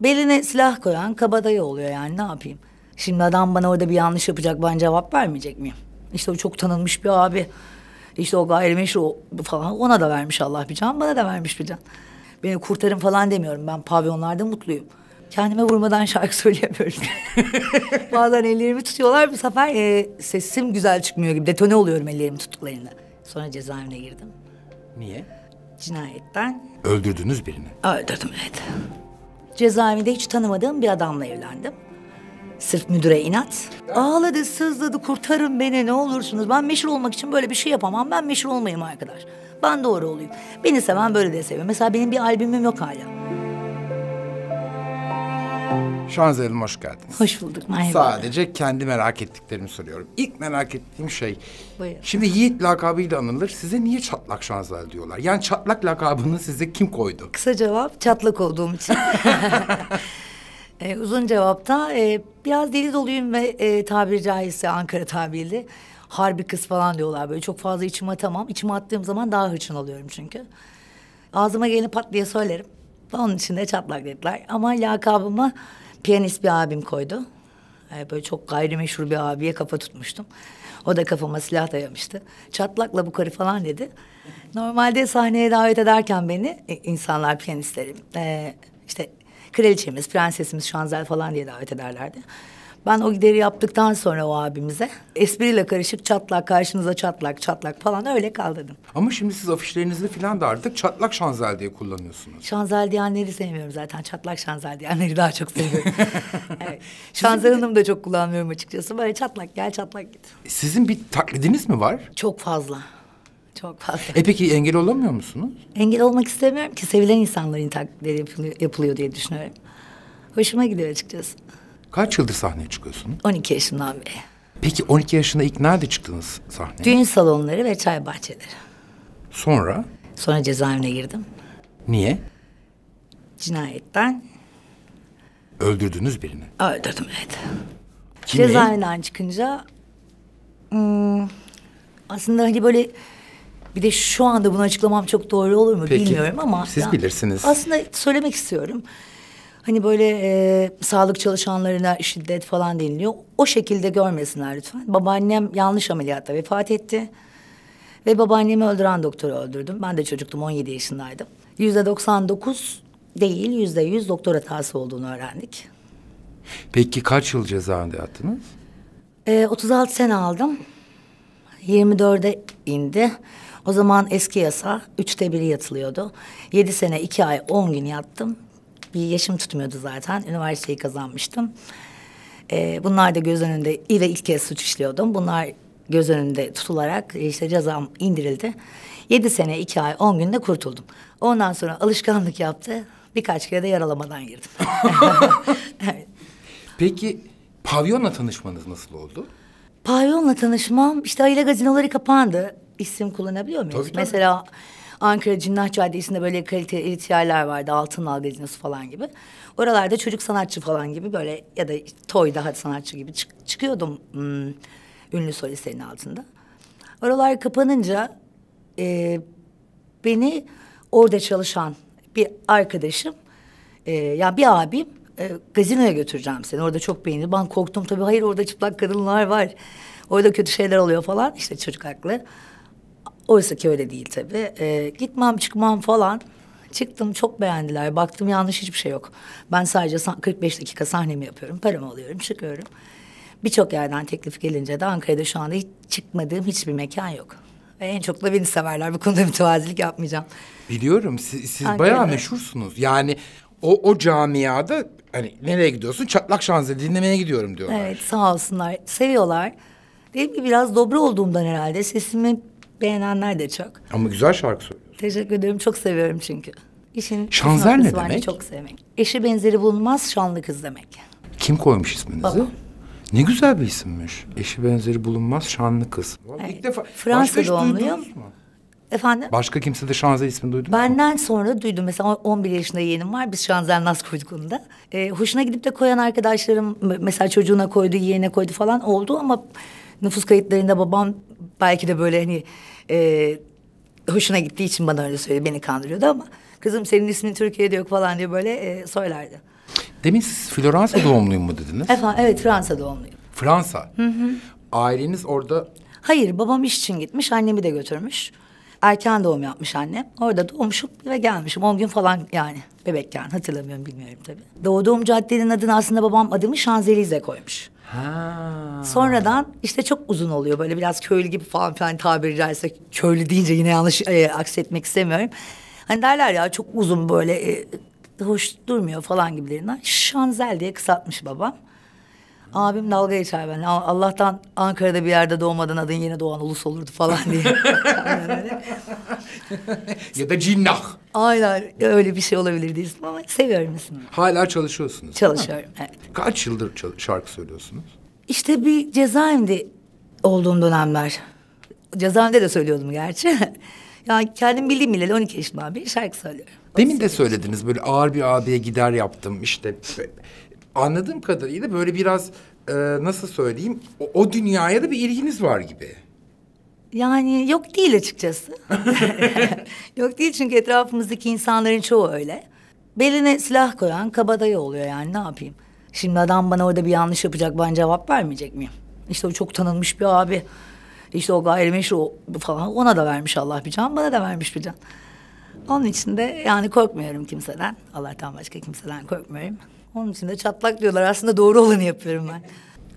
Beline silah koyan kabadayı oluyor yani ne yapayım? Şimdi adam bana orada bir yanlış yapacak ben cevap vermeyecek miyim? İşte o çok tanınmış bir abi. İşte o gayrimeşru falan ona da vermiş Allah bir can bana da vermiş bir can. Beni kurtarın falan demiyorum ben pavyonlarda mutluyum. Kendime vurmadan şarkı söyleyemiyorum. Bazen ellerimi tutuyorlar bu sefer e, sesim güzel çıkmıyor gibi detone oluyorum ellerimi tuttuklarında. Sonra cezaevine girdim. Niye? Cinayetten. Öldürdünüz birini. Öldürdüm evet. Cezaevinde hiç tanımadığım bir adamla evlendim. Sırf müdüre inat. Ağladı, sızladı, kurtarın beni ne olursunuz. Ben meşhur olmak için böyle bir şey yapamam. Ben meşhur olmayayım arkadaş. Ben doğru olayım. Beni seven böyle de seviyor. Mesela benim bir albümüm yok hala. Şanzeli'm hoş geldiniz. Hoş bulduk Mahir Sadece kendi merak ettiklerimi soruyorum. İlk merak ettiğim şey... Buyur. Şimdi Yiğit lakabıyla anılır. Size niye çatlak Şanzel diyorlar? Yani çatlak lakabını size kim koydu? Kısa cevap çatlak olduğum için. ee, uzun cevapta e, biraz deli doluyum ve e, tabiri caizse Ankara tabiriyle... ...harbi kız falan diyorlar böyle. Çok fazla içime atamam. İçime attığım zaman daha hırçın oluyorum çünkü. Ağzıma geleni pat diye söylerim. Onun için de çatlak dediler. Ama lakabımı Piyanist bir abim koydu. Yani ee, böyle çok gayrimeşhur bir abiye kafa tutmuştum. O da kafama silah dayamıştı. Çatlakla bu karı falan dedi. Normalde sahneye davet ederken beni e, insanlar, piyanistlerim... E, ...işte kraliçemiz, prensesimiz, şanzel falan diye davet ederlerdi. Ben o gideri yaptıktan sonra o abimize espriyle karışık çatlak karşınıza çatlak çatlak falan öyle kal dedim. Ama şimdi siz afişlerinizde falan da artık çatlak şanzel diye kullanıyorsunuz. Şanzel diyenleri sevmiyorum zaten. Çatlak şanzel diyenleri daha çok seviyorum. evet. Şanzel Hanım da çok kullanmıyorum açıkçası. Böyle çatlak gel çatlak git. Sizin bir taklidiniz mi var? Çok fazla. Çok fazla. E peki engel olamıyor musunuz? Engel olmak istemiyorum ki sevilen insanların taklidi yapılıyor, yapılıyor diye düşünüyorum. Hoşuma gidiyor açıkçası. Kaç yıldır sahneye çıkıyorsun? 12 yaşından beri. Peki 12 yaşında ilk nerede çıktınız sahneye? Düğün salonları ve çay bahçeleri. Sonra? Sonra cezaevine girdim. Niye? Cinayetten. Öldürdünüz birini. Öldürdüm evet. Kimi? Cezaevinden çıkınca... Hmm, aslında hani böyle bir de şu anda bunu açıklamam çok doğru olur mu Peki, bilmiyorum ama... Siz bilirsiniz. Aslında söylemek istiyorum hani böyle e, sağlık çalışanlarına şiddet falan deniliyor. O şekilde görmesinler lütfen. Babaannem yanlış ameliyatta vefat etti. Ve babaannemi öldüren doktoru öldürdüm. Ben de çocuktum 17 yaşındaydım. Yüzde 99 değil yüzde 100 doktor hatası olduğunu öğrendik. Peki kaç yıl ceza yattınız? Ee, 36 sene aldım. 24'e indi. O zaman eski yasa üçte biri yatılıyordu. Yedi sene iki ay on gün yattım. Bir yaşım tutmuyordu zaten. Üniversiteyi kazanmıştım. E, bunlar da göz önünde ve ilk kez suç işliyordum. Bunlar göz önünde tutularak işte cezam indirildi. Yedi sene, iki ay, on günde kurtuldum. Ondan sonra alışkanlık yaptı. Birkaç kere de yaralamadan girdim. Peki pavyonla tanışmanız nasıl oldu? Pavyonla tanışmam işte aile gazinoları kapandı. İsim kullanabiliyor muyuz? Tabii, tabii. Mesela Ankara Cinnah Caddesi'nde böyle kalite elit yerler vardı. Altın Al Gazinosu falan gibi. Oralarda çocuk sanatçı falan gibi böyle ya da toy daha sanatçı gibi çık çıkıyordum hmm, ünlü solistlerin altında. Oralar kapanınca e, beni orada çalışan bir arkadaşım e, ya bir abim e, gazinoya götüreceğim seni. Orada çok beğendi. Ben korktum tabii. Hayır orada çıplak kadınlar var. Orada kötü şeyler oluyor falan. İşte çocuk haklı. Oysa ki öyle değil tabii. Ee, gitmem çıkmam falan. Çıktım çok beğendiler. Baktım yanlış hiçbir şey yok. Ben sadece 45 dakika sahnemi yapıyorum. Paramı alıyorum çıkıyorum. Birçok yerden teklif gelince de Ankara'da şu anda hiç çıkmadığım hiçbir mekan yok. Ve en çok da beni severler. Bu konuda mütevazilik yapmayacağım. Biliyorum siz, siz Ankara'da. bayağı meşhursunuz. Yani o, o camiada hani nereye gidiyorsun? Çatlak şanzı dinlemeye gidiyorum diyorlar. Evet sağ olsunlar. Seviyorlar. Dedim ki biraz dobra olduğumdan herhalde sesimi Beğenenler de çok. Ama güzel şarkı söylüyorsun. Teşekkür ederim. Çok seviyorum çünkü. İşin Şanzer ne demek? Çok sevmek. Eşi benzeri bulunmaz şanlı kız demek. Kim koymuş isminizi? Baba. Ne güzel bir isimmiş. Eşi benzeri bulunmaz şanlı kız. Evet. İlk defa Fransa doğumluyum. Efendim? Başka kimse de Şanzel ismini duydun mu? Benden sonra duydum. Mesela 11 yaşında yeğenim var. Biz Şanzel Naz koyduk onu da. Ee, hoşuna gidip de koyan arkadaşlarım mesela çocuğuna koydu, yeğene koydu falan oldu ama nüfus kayıtlarında babam belki de böyle hani e, hoşuna gittiği için bana öyle söyledi. Beni kandırıyordu ama kızım senin ismin Türkiye'de yok falan diye böyle e, söylerdi. Demin siz Floransa doğumluyum mu dediniz? Efendim evet Fransa doğumluyum. Fransa? Hı hı. Aileniz orada... Hayır babam iş için gitmiş annemi de götürmüş. Erken doğum yapmış annem. Orada doğmuşum ve gelmişim. On gün falan yani bebekken hatırlamıyorum bilmiyorum tabii. Doğduğum caddenin adını aslında babam adımı Şanzelize koymuş. Sonradan işte çok uzun oluyor böyle biraz köylü gibi falan filan tabiri caizse köylü deyince yine yanlış e, aksetmek istemiyorum. Hani derler ya çok uzun böyle e, hoş durmuyor falan gibilerinden. Şanzel diye kısaltmış babam. Abim dalga geçer ben. Allah'tan Ankara'da bir yerde doğmadan adın yine Doğan Ulus olurdu falan diye. ya da cinnah. Aynen öyle bir şey olabilir diyorsun ama seviyorum ismini. Hala çalışıyorsunuz. Çalışıyorum evet. Kaç yıldır şarkı söylüyorsunuz? İşte bir cezaevinde olduğum dönemler. Cezaevinde de söylüyordum gerçi. yani kendim bildiğim bileli 12 yaşım abi şarkı söylüyorum. Demin de söylediniz böyle ağır bir abiye gider yaptım işte anladığım kadarıyla böyle biraz e, nasıl söyleyeyim o, o dünyaya da bir ilginiz var gibi. Yani yok değil açıkçası. yok değil çünkü etrafımızdaki insanların çoğu öyle. Beline silah koyan kabadayı oluyor yani ne yapayım. Şimdi adam bana orada bir yanlış yapacak ben cevap vermeyecek miyim? İşte o çok tanınmış bir abi. İşte o gayrimeşru falan ona da vermiş Allah bir can bana da vermiş bir can. Onun için de yani korkmuyorum kimseden. Allah'tan başka kimseden korkmuyorum. Onun için de çatlak diyorlar. Aslında doğru olanı yapıyorum ben.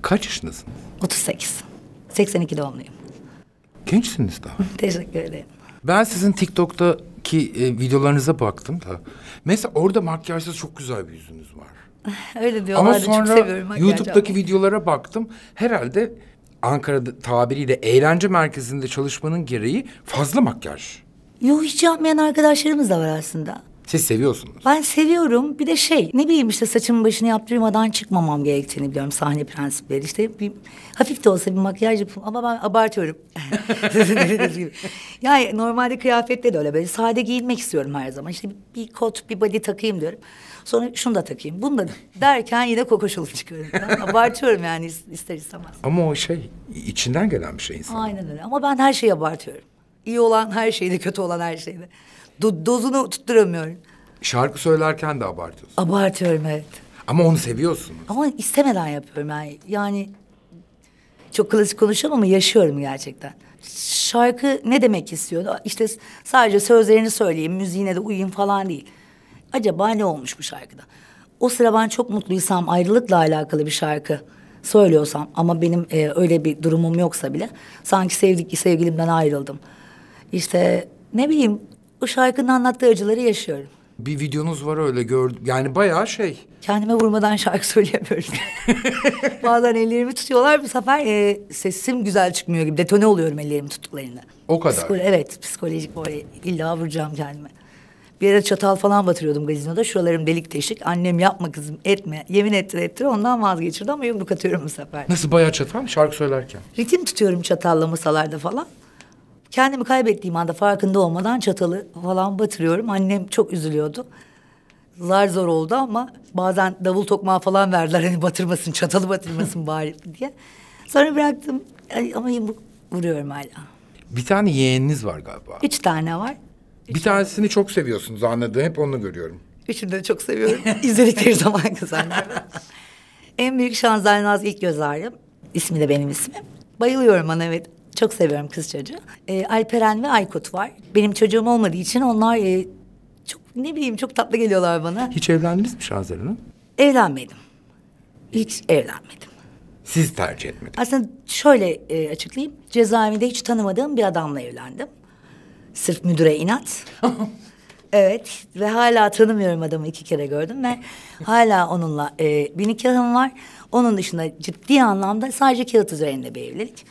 Kaç yaşındasın? 38. 82 doğumluyum. Gençsiniz daha. Teşekkür ederim. Ben sizin TikTok'taki e, videolarınıza baktım da. Mesela orada makyajsız çok güzel bir yüzünüz var. Öyle diyorlar. Ama sonra YouTube'daki almayı. videolara baktım. Herhalde Ankara'da tabiriyle eğlence merkezinde çalışmanın gereği fazla makyaj. Yok hiç yapmayan arkadaşlarımız da var aslında. Siz seviyorsunuz. Ben seviyorum. Bir de şey ne bileyim işte saçımı başını yaptırmadan çıkmamam gerektiğini biliyorum sahne prensipleri. İşte bir, hafif de olsa bir makyaj yapım ama ben abartıyorum. yani normalde kıyafetle de öyle böyle sade giyinmek istiyorum her zaman. İşte bir kot bir body takayım diyorum. Sonra şunu da takayım bunu da derken yine kokoşulup çıkıyorum. abartıyorum yani ister istemez. Ama o şey içinden gelen bir şey insan. Aynen öyle ama ben her şeyi abartıyorum. İyi olan her şeyi de, kötü olan her şeyi de. Do dozunu tutturamıyorum. Şarkı söylerken de abartıyorsun. Abartıyorum evet. Ama onu seviyorsunuz. Ama istemeden yapıyorum yani. Yani çok klasik konuşuyorum ama yaşıyorum gerçekten. Şarkı ne demek istiyor? İşte sadece sözlerini söyleyeyim, müziğine de uyuyayım falan değil. Acaba ne olmuş bu şarkıda? O sıra ben çok mutluysam ayrılıkla alakalı bir şarkı söylüyorsam ama benim e, öyle bir durumum yoksa bile sanki sevdik sevgilimden ayrıldım. İşte ne bileyim o şarkının anlattığı acıları yaşıyorum. Bir videonuz var öyle gördüm. Yani bayağı şey. Kendime vurmadan şarkı söyleyemiyorum. Bazen ellerimi tutuyorlar. Bu sefer e, sesim güzel çıkmıyor gibi. Detone oluyorum ellerimi tuttuklarında. O kadar. Psikolo evet psikolojik böyle illa vuracağım kendime. Bir yere çatal falan batırıyordum gazinoda. Şuralarım delik deşik. Annem yapma kızım etme. Yemin ettir ettir ondan vazgeçirdi ama yumruk atıyorum bu sefer. Nasıl bayağı çatal mı şarkı söylerken? Ritim tutuyorum çatalla masalarda falan. Kendimi kaybettiğim anda farkında olmadan çatalı falan batırıyorum. Annem çok üzülüyordu. Zar zor oldu ama bazen davul tokmağı falan verdiler. Hani batırmasın, çatalı batırmasın bari diye. Sonra bıraktım Ay, ama yumruk vuruyorum hala. Bir tane yeğeniniz var galiba. Üç tane var. Üç bir tanesini var. çok seviyorsunuz anladım. Hep onu görüyorum. Üçünü de çok seviyorum. İzledikleri zaman kazanıyorum. en büyük Şanzaynaz ilk göz ağrım. İsmi de benim ismim. Bayılıyorum ona evet. Çok seviyorum kız çocuğu. E, Alperen ve Aykut var. Benim çocuğum olmadığı için onlar e, çok ne bileyim çok tatlı geliyorlar bana. Hiç evlendiniz mi Şazer Hanım? Evlenmedim. Hiç evlenmedim. Siz tercih etmediniz. Aslında şöyle e, açıklayayım. Cezaevinde hiç tanımadığım bir adamla evlendim. Sırf müdüre inat. evet ve hala tanımıyorum adamı iki kere gördüm ve hala onunla e, bir nikahım var. Onun dışında ciddi anlamda sadece kağıt üzerinde bir evlilik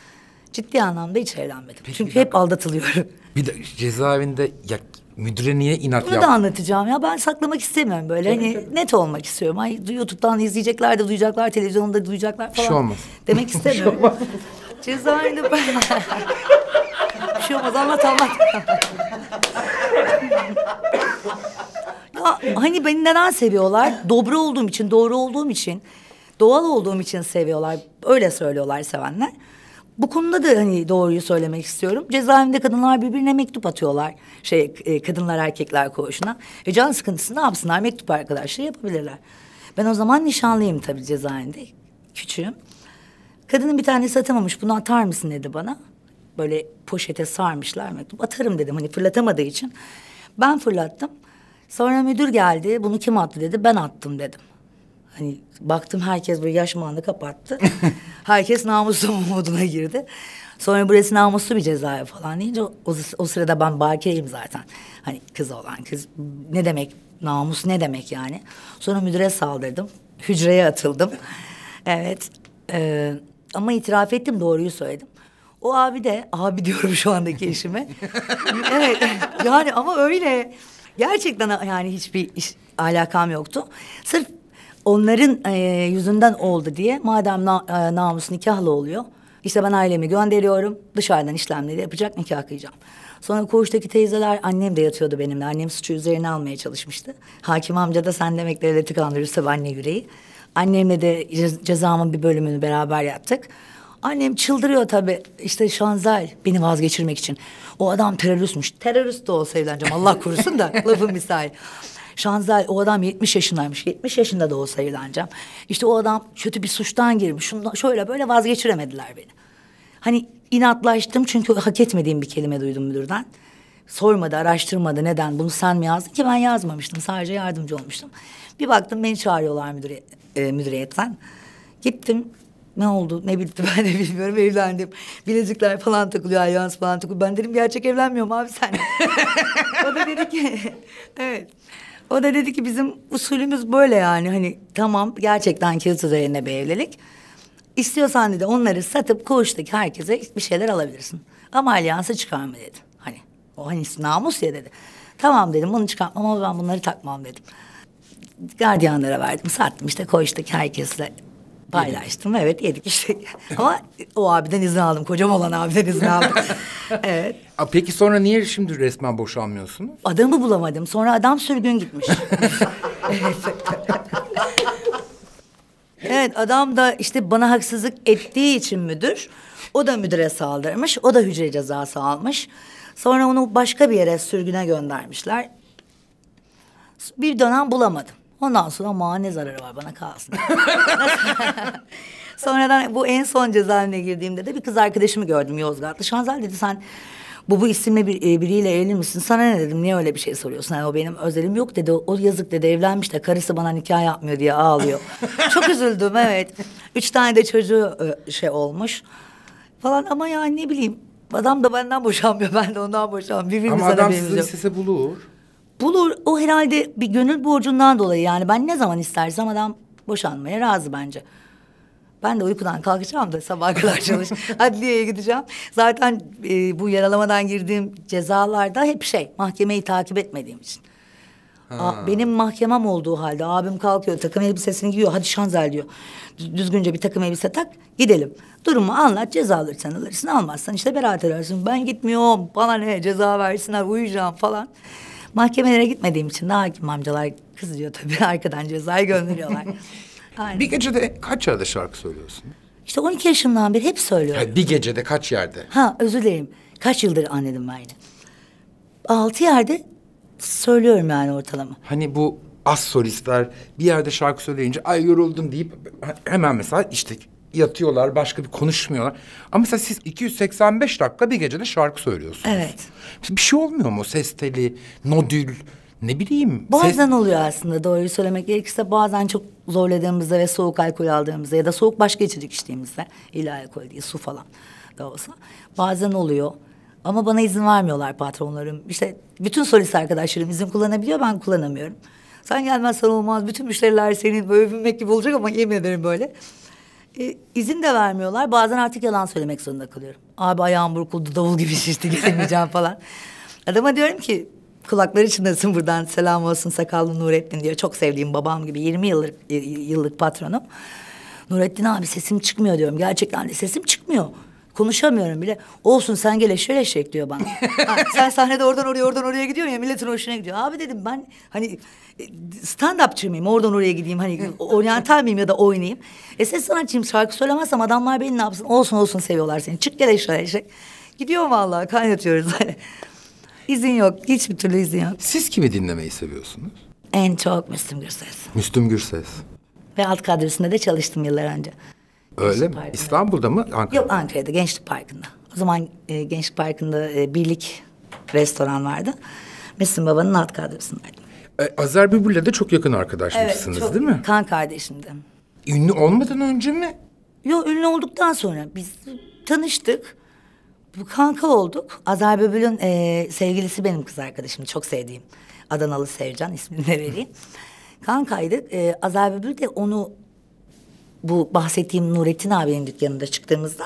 ciddi anlamda hiç eğlenmedim. Peki, Çünkü hep aldatılıyorum. Bir de cezaevinde ya müdüre niye inat Bunu yap? da anlatacağım ya ben saklamak istemiyorum böyle tabii, hani tabii. net olmak istiyorum. Ay YouTube'dan izleyecekler de duyacaklar, televizyonda duyacaklar falan. Şey bir şey olmaz. Demek istemiyorum. şey olmaz. Cezaevinde ben... Bir şey olmaz anlat anlat. ya, hani beni neden seviyorlar? Dobra olduğum için, doğru olduğum için, doğal olduğum için seviyorlar. Öyle söylüyorlar sevenler bu konuda da hani doğruyu söylemek istiyorum. Cezaevinde kadınlar birbirine mektup atıyorlar. Şey e, kadınlar erkekler koğuşuna. E can sıkıntısı ne yapsınlar? Mektup arkadaşları yapabilirler. Ben o zaman nişanlıyım tabii cezaevinde. Küçüğüm. Kadının bir tanesi atamamış. Bunu atar mısın dedi bana. Böyle poşete sarmışlar mektup. Atarım dedim hani fırlatamadığı için. Ben fırlattım. Sonra müdür geldi. Bunu kim attı dedi. Ben attım dedim. Hani baktım herkes böyle yaş kapattı. herkes namuslu moduna girdi. Sonra burası namuslu bir cezaya falan deyince o, o sırada ben bakireyim zaten. Hani kız olan kız ne demek namus ne demek yani. Sonra müdüre saldırdım. Hücreye atıldım. evet. E, ama itiraf ettim doğruyu söyledim. O abi de abi diyorum şu andaki eşime. evet yani ama öyle. Gerçekten yani hiçbir iş, alakam yoktu. Sırf onların e, yüzünden oldu diye madem na, e, namus nikahla oluyor. İşte ben ailemi gönderiyorum dışarıdan işlemleri yapacak nikah kıyacağım. Sonra koğuştaki teyzeler annem de yatıyordu benimle. Annem suçu üzerine almaya çalışmıştı. Hakim amca da sen demek devleti kandırırsa anne yüreği. Annemle de cezamın bir bölümünü beraber yaptık. Annem çıldırıyor tabii. İşte Şanzel beni vazgeçirmek için. O adam teröristmiş. Terörist de olsa evleneceğim Allah korusun da lafın misali. Şanzal o adam 70 yaşındaymış. 70 yaşında da olsa evleneceğim. İşte o adam kötü bir suçtan girmiş. Şundan, şöyle böyle vazgeçiremediler beni. Hani inatlaştım çünkü hak etmediğim bir kelime duydum müdürden. Sormadı, araştırmadı neden bunu sen mi yazdın ki ben yazmamıştım. Sadece yardımcı olmuştum. Bir baktım beni çağırıyorlar müdüre, e, müdüriyetten. Gittim ne oldu ne bitti ben de bilmiyorum evlendim. Bilezikler falan takılıyor, ayağınız falan takılıyor. Ben dedim gerçek evlenmiyorum abi sen. o da dedi ki evet. O da dedi ki bizim usulümüz böyle yani hani tamam gerçekten kilit üzerine bir evlilik. İstiyorsan dedi onları satıp koğuştaki herkese bir şeyler alabilirsin. Ama alyansı çıkarma dedi. Hani o hani namus ya dedi. Tamam dedim bunu çıkartmam ama ben bunları takmam dedim. Gardiyanlara verdim sattım işte koğuştaki herkesle Paylaştım evet yedik işte. Ama o abiden izin aldım. Kocam olan abiden izin aldım. evet. A, peki sonra niye şimdi resmen boşanmıyorsunuz? Adamı bulamadım. Sonra adam sürgün gitmiş. evet adam da işte bana haksızlık ettiği için müdür. O da müdüre saldırmış. O da hücre cezası almış. Sonra onu başka bir yere sürgüne göndermişler. Bir dönem bulamadım. Ondan sonra ama ne zararı var bana kalsın. Sonradan bu en son cezaevine girdiğimde de bir kız arkadaşımı gördüm Yozgat'ta. Şanzel dedi sen bu bu isimle bir, e, biriyle evli misin? Sana ne dedim niye öyle bir şey soruyorsun? Yani o benim özelim yok dedi. O yazık dedi evlenmiş de karısı bana nikah yapmıyor diye ağlıyor. Çok üzüldüm evet. Üç tane de çocuğu e, şey olmuş falan ama yani ne bileyim. Adam da benden boşanmıyor ben de ondan boşanmıyorum. Ama adam sizin sese bulur. Bulur o herhalde bir gönül borcundan dolayı yani ben ne zaman istersem adam boşanmaya razı bence. Ben de uykudan kalkacağım da sabaha kadar çalış. Adliyeye gideceğim. Zaten e, bu yaralamadan girdiğim cezalarda hep şey mahkemeyi takip etmediğim için. Ha. Benim mahkemem olduğu halde abim kalkıyor takım elbisesini giyiyor hadi şanzel diyor. Düzgünce bir takım elbise tak gidelim. Durumu anlat ceza alırsan alırsın almazsan işte beraat edersin. Ben gitmiyorum bana ne ceza versinler uyuyacağım falan. Mahkemelere gitmediğim için de hakim amcalar kızıyor tabii. Arkadan cezayı gönderiyorlar. Aynen. Bir gecede kaç yerde şarkı söylüyorsun? İşte 12 yaşımdan beri hep söylüyorum. Yani bir gecede kaç yerde? Ha özür dilerim. Kaç yıldır anladım ben yine. Altı yerde söylüyorum yani ortalama. Hani bu az solistler bir yerde şarkı söyleyince ay yoruldum deyip hemen mesela işte yatıyorlar, başka bir konuşmuyorlar. Ama mesela siz 285 dakika bir gecede şarkı söylüyorsunuz. Evet. Bir şey olmuyor mu? Ses teli, nodül, ne bileyim. Bazen ses... oluyor aslında doğruyu söylemek gerekirse bazen çok zorladığımızda ve soğuk alkol aldığımızda ya da soğuk başka içecek içtiğimizde illa alkol değil su falan da olsa bazen oluyor. Ama bana izin vermiyorlar patronlarım. İşte bütün solist arkadaşlarım izin kullanabiliyor ben kullanamıyorum. Sen gelmezsen olmaz bütün müşteriler senin böyle övünmek gibi olacak ama yemin ederim böyle e, izin de vermiyorlar. Bazen artık yalan söylemek zorunda kalıyorum. Abi ayağım burkuldu, davul gibi şişti, gelemeyeceğim falan. Adama diyorum ki kulakları çınlasın buradan selam olsun sakallı Nurettin diyor. Çok sevdiğim babam gibi 20 yıllık, yıllık patronum. Nurettin abi sesim çıkmıyor diyorum. Gerçekten de sesim çıkmıyor. Konuşamıyorum bile. Olsun sen gele, şöyle şey diyor bana. ha, sen sahnede oradan oraya oradan oraya gidiyorsun ya milletin hoşuna gidiyor. Abi dedim ben hani e, stand-upçı mıyım oradan oraya gideyim hani oryantal mıyım ya da oynayayım. E ses sanatçıyım şarkı söylemezsem adamlar beni ne yapsın olsun olsun seviyorlar seni. Çık gel eşşöyle eşek. Gidiyor vallahi kaynatıyoruz hani. izin yok hiçbir türlü izin yok. Siz kimi dinlemeyi seviyorsunuz? En çok Müslüm Gürses. Müslüm Gürses. Ve alt kadrosunda da çalıştım yıllar önce. Öyle mi? Parkı'nda. İstanbul'da mı? Ankara'da? Yok Ankara'da Gençlik Parkı'nda. O zaman e, Gençlik Parkı'nda e, birlik restoran vardı. Mesin Baba'nın alt kadrosundaydım. E, Azer Bülbül'le de çok yakın arkadaşmışsınız evet, çok, değil mi? Kan kardeşimdi. Ünlü olmadan önce mi? Yok ünlü olduktan sonra biz tanıştık. Bu kanka olduk. Azer Bülbül'ün e, sevgilisi benim kız arkadaşım. Çok sevdiğim. Adanalı Sevcan ismini de vereyim. Kankaydık. E, Azer Bülbül de onu bu bahsettiğim Nurettin abinin dükkanında çıktığımızda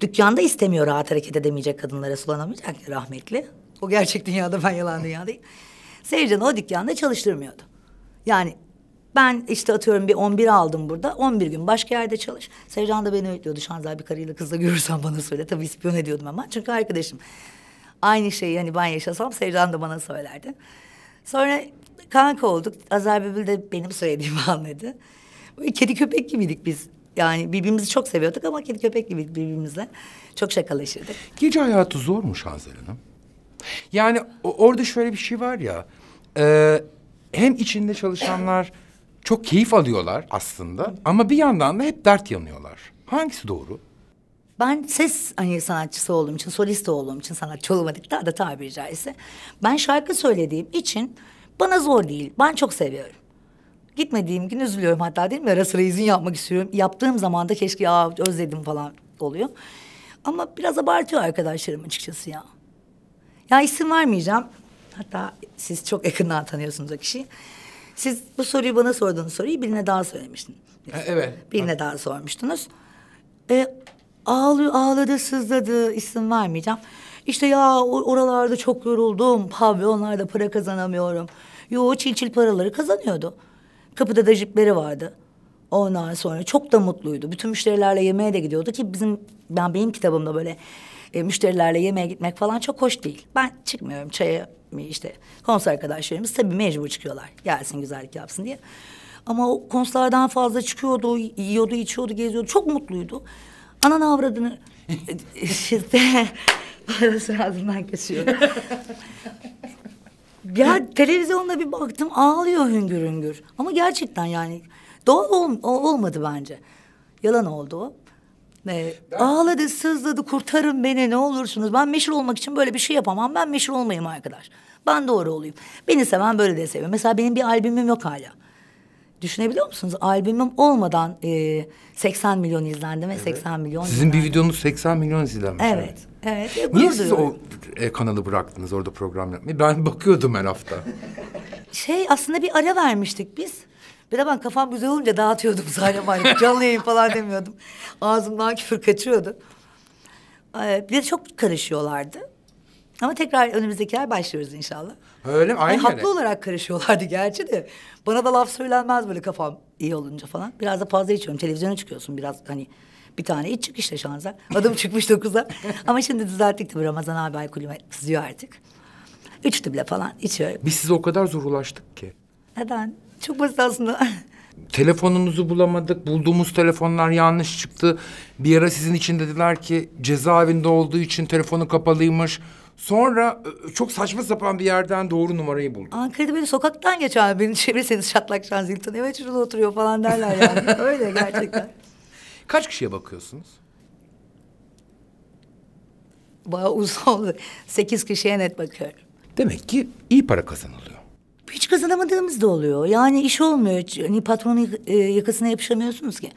dükkanda istemiyor rahat hareket edemeyecek kadınlara sulanamayacak ya rahmetli. O gerçek dünyada ben yalan dünyadayım. Sevcan'ı o dükkanda çalıştırmıyordu. Yani ben işte atıyorum bir 11 aldım burada. 11 gün başka yerde çalış. Sevcan da beni öğütlüyordu. Şanzal bir karıyla kızla görürsen bana söyle. Tabii ispiyon ediyordum hemen. Çünkü arkadaşım aynı şeyi hani ben yaşasam Sevcan da bana söylerdi. Sonra kanka olduk. Azar Bülbül de benim söylediğimi anladı. Böyle kedi köpek gibiydik biz. Yani birbirimizi çok seviyorduk ama kedi köpek gibi birbirimizle çok şakalaşırdık. Gece hayatı zor mu Şazel Hanım? Yani orada şöyle bir şey var ya... E, ...hem içinde çalışanlar çok keyif alıyorlar aslında... ...ama bir yandan da hep dert yanıyorlar. Hangisi doğru? Ben ses hani sanatçısı olduğum için, solist olduğum için sanatçı olamadık da da tabiri caizse. Ben şarkı söylediğim için bana zor değil. Ben çok seviyorum. Gitmediğim gün üzülüyorum hatta değil mi? Ara sıra izin yapmak istiyorum. Yaptığım zaman da keşke ya özledim falan oluyor. Ama biraz abartıyor arkadaşlarım açıkçası ya. Ya isim vermeyeceğim. Hatta siz çok yakından tanıyorsunuz o kişiyi. Siz bu soruyu bana sorduğunuz soruyu birine daha söylemiştiniz. Evet. Birine evet. daha sormuştunuz. E ağlıyor, ağladı, sızladı. İsim vermeyeceğim. İşte ya oralarda çok yoruldum. Pavyonlarda para kazanamıyorum. Yo çil çil paraları kazanıyordu. Kapıda da jipleri vardı. Ondan sonra çok da mutluydu. Bütün müşterilerle yemeğe de gidiyordu ki bizim ben benim kitabımda böyle e, müşterilerle yemeğe gitmek falan çok hoş değil. Ben çıkmıyorum çaya işte konser arkadaşlarımız tabii mecbur çıkıyorlar. Gelsin güzellik yapsın diye. Ama o konserden fazla çıkıyordu, yiyordu, içiyordu, geziyordu. Çok mutluydu. Ananı avradını işte Parası ağzından kaçıyor. Ya televizyonda bir baktım ağlıyor hüngür hüngür. Ama gerçekten yani doğal ol, olmadı bence. Yalan oldu o. Ee, ben... Ağladı, sızladı, kurtarın beni ne olursunuz. Ben meşhur olmak için böyle bir şey yapamam. Ben meşhur olmayayım arkadaş. Ben doğru olayım. Beni seven böyle de seviyor. Mesela benim bir albümüm yok hala. Düşünebiliyor musunuz? Albümüm olmadan e, 80 milyon izlendi ve evet. 80 milyon Sizin izlendi. bir videonuz 80 milyon izlenmiş. Evet. evet. Evet. Niye siz o e, kanalı bıraktınız orada program yapmayı? Ben bakıyordum her hafta. şey aslında bir ara vermiştik biz. Bir de ben kafam güzel olunca dağıtıyordum zaten bari. Canlı yayın falan demiyordum. Ağzımdan küfür kaçıyordu. Ee, bir de çok karışıyorlardı. Ama tekrar önümüzdeki ay başlıyoruz inşallah. Öyle mi? Aynen. Yani haklı olarak karışıyorlardı gerçi de. Bana da laf söylenmez böyle kafam iyi olunca falan. Biraz da fazla içiyorum. Televizyona çıkıyorsun biraz hani bir tane iç çık işte şansa. Adım çıkmış dokuza. Ama şimdi düzelttik tabii Ramazan abi Aykul'üme kızıyor artık. Üç bile falan içiyor. Biz size o kadar zor ulaştık ki. Neden? Çok basit aslında. Telefonunuzu bulamadık. Bulduğumuz telefonlar yanlış çıktı. Bir ara sizin için dediler ki cezaevinde olduğu için telefonu kapalıymış. Sonra e, e, çok saçma sapan bir yerden doğru numarayı bulduk. Ankara'da böyle sokaktan geçer beni çevirirseniz şatlak şanzil tanıyor. Evet şurada oturuyor falan derler yani. Öyle gerçekten. Kaç kişiye bakıyorsunuz? Bayağı uzun oldu. Sekiz kişiye net bakıyorum. Demek ki iyi para kazanılıyor. Hiç kazanamadığımız da oluyor. Yani iş olmuyor. Hani patronun e, yakasına yapışamıyorsunuz ki.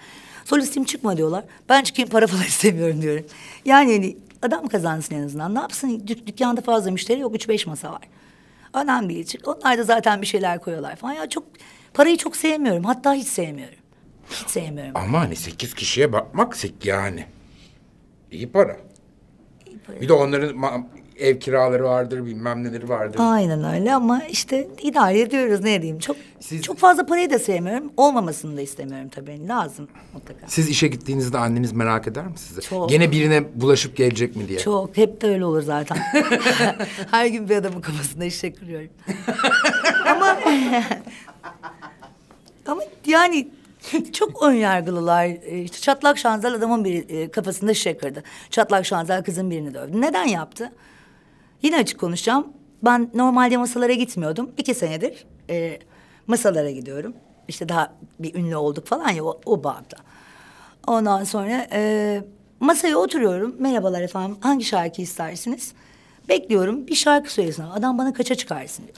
Solistim çıkma diyorlar. Ben çıkayım para falan istemiyorum diyorum. Yani hani adam kazansın en azından. Ne yapsın? Dük dükkanda fazla müşteri yok. Üç beş masa var. Önemli değil. Onlar da zaten bir şeyler koyuyorlar falan. Ya çok parayı çok sevmiyorum. Hatta hiç sevmiyorum. Hiç sevmiyorum. Ama hani sekiz kişiye bakmak sek yani. İyi para. İyi para. Bir de onların ev kiraları vardır, bilmem neleri vardır. Aynen öyle ama işte idare ediyoruz ne diyeyim. Çok Siz... çok fazla parayı da sevmiyorum. Olmamasını da istemiyorum tabii. Lazım mutlaka. Siz işe gittiğinizde anneniz merak eder mi sizi? Çok. Gene birine bulaşıp gelecek mi diye. Çok. Hep de öyle olur zaten. Her gün bir adamın kafasına işe kırıyorum. ama ama yani Çok ön yargılılar. E, işte çatlak şanzel adamın bir e, kafasında şişe kırdı. Çatlak şanzel kızın birini dövdü. Neden yaptı? Yine açık konuşacağım. Ben normalde masalara gitmiyordum. İki senedir e, masalara gidiyorum. İşte daha bir ünlü olduk falan ya o, o bağda. Ondan sonra e, masaya oturuyorum. Merhabalar efendim hangi şarkı istersiniz? Bekliyorum bir şarkı söylesin. Adam bana kaça çıkarsın diyor.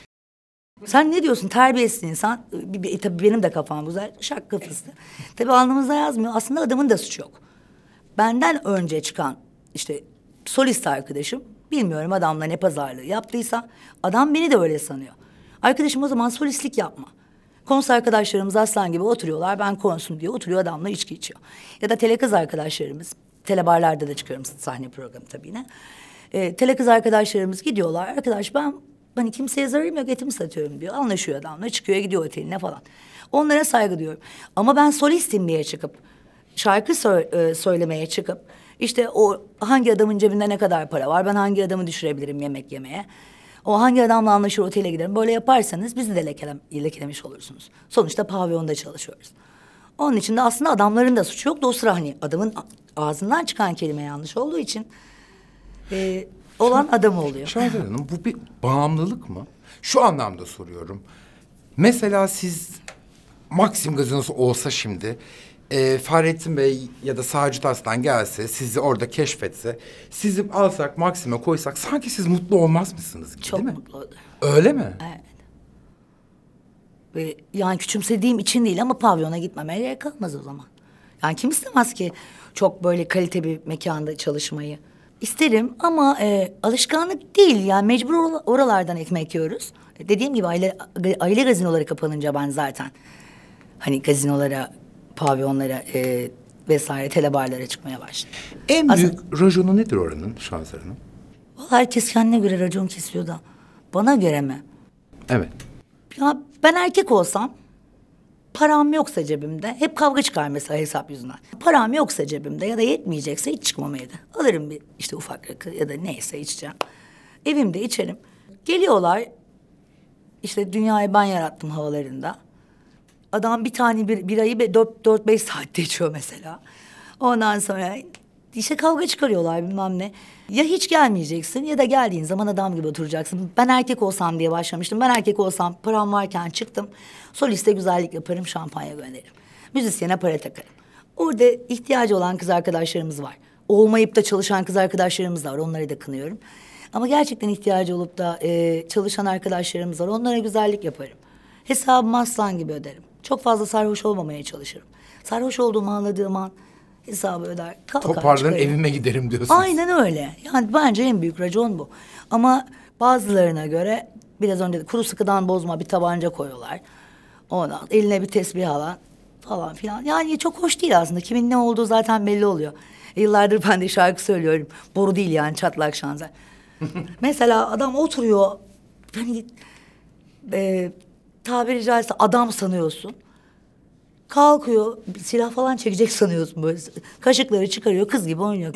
Sen ne diyorsun terbiyesiz insan. Ee, e, tabii benim de kafam güzel. Şak kafası. tabii alnımızda yazmıyor. Aslında adamın da suçu yok. Benden önce çıkan işte solist arkadaşım bilmiyorum adamla ne pazarlığı yaptıysa adam beni de öyle sanıyor. Arkadaşım o zaman solistlik yapma. Kons arkadaşlarımız aslan gibi oturuyorlar. Ben konsum diye oturuyor adamla içki içiyor. Ya da telekız arkadaşlarımız. Telebarlarda da çıkıyorum sahne programı tabii yine. E, ee, telekız arkadaşlarımız gidiyorlar. Arkadaş ben hani kimseye zararım yok etimi satıyorum diyor. Anlaşıyor adamla çıkıyor gidiyor oteline falan. Onlara saygı diyorum. Ama ben solistim diye çıkıp şarkı sö- e, söylemeye çıkıp işte o hangi adamın cebinde ne kadar para var ben hangi adamı düşürebilirim yemek yemeye. O hangi adamla anlaşır otele giderim. Böyle yaparsanız bizi de lekelem, lekelemiş olursunuz. Sonuçta pavyonda çalışıyoruz. Onun için de aslında adamların da suçu yok da o sıra hani adamın ağzından çıkan kelime yanlış olduğu için... E, olan Şah, adam oluyor. Şahzer Hanım bu bir bağımlılık mı? Şu anlamda soruyorum. Mesela siz Maxim gazinesi olsa şimdi... E, Fahrettin Bey ya da Sacit Aslan gelse, sizi orada keşfetse... ...sizi alsak, Maxim'e koysak sanki siz mutlu olmaz mısınız ki? Çok değil mi? Çok mutlu olurum. Öyle mi? Evet. yani küçümsediğim için değil ama pavyona gitmemeye gerek kalmaz o zaman. Yani kim istemez ki çok böyle kalite bir mekanda çalışmayı. İsterim ama e, alışkanlık değil yani mecbur oralardan ekmek yiyoruz. E, dediğim gibi aile aile gazinoları kapanınca ben zaten hani gazinolara, pavyonlara e, vesaire telebarlara çıkmaya başladım. En Aslında, büyük raconu nedir oranın şanslarının? Vallahi herkes kendine göre racon kesiyor da bana göre mi? Evet. Ya ben erkek olsam Param yoksa cebimde, hep kavga çıkar mesela hesap yüzünden. Param yoksa cebimde ya da yetmeyecekse hiç çıkmam evden. Alırım bir işte ufak rakı ya da neyse içeceğim. Evimde içerim. Geliyorlar, işte dünyayı ben yarattım havalarında. Adam bir tane bir, birayı be, dört, dört beş saatte içiyor mesela. Ondan sonra işte kavga çıkarıyorlar bilmem ne. Ya hiç gelmeyeceksin ya da geldiğin zaman adam gibi oturacaksın. Ben erkek olsam diye başlamıştım. Ben erkek olsam param varken çıktım. Soliste güzellik yaparım, şampanya gönderirim. Müzisyene para takarım. Orada ihtiyacı olan kız arkadaşlarımız var. Olmayıp da çalışan kız arkadaşlarımız var. Onları da kınıyorum. Ama gerçekten ihtiyacı olup da e, çalışan arkadaşlarımız var. Onlara güzellik yaparım. Hesabımı aslan gibi öderim. Çok fazla sarhoş olmamaya çalışırım. Sarhoş olduğumu anladığım an hesabı öder. Kalkar, Toparlarım çıkarım. evime giderim diyorsun. Aynen öyle. Yani bence en büyük racon bu. Ama bazılarına göre biraz önce de kuru sıkıdan bozma bir tabanca koyuyorlar. Ona eline bir tesbih alan falan filan. Yani çok hoş değil aslında. Kimin ne olduğu zaten belli oluyor. E, yıllardır ben de şarkı söylüyorum. Boru değil yani çatlak şanza. Mesela adam oturuyor. Hani e, tabiri caizse adam sanıyorsun. Kalkıyor silah falan çekecek sanıyorsun böyle. Kaşıkları çıkarıyor kız gibi oynuyor.